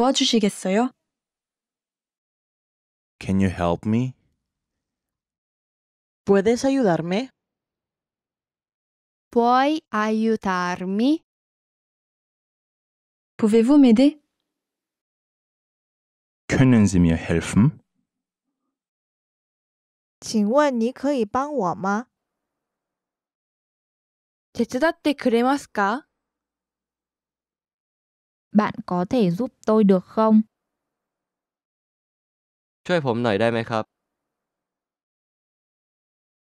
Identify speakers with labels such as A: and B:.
A: 도와주시겠어요?
B: Can you help me?
C: ¿Puedes ayudarme? Puoi aiutarmi?
A: Pouvez-vous m'aider?
D: Können Sie mir helfen?
E: 请问你可以帮我吗？手伝ってくれますか
F: Bạn có thể giúp tôi được không?
B: không?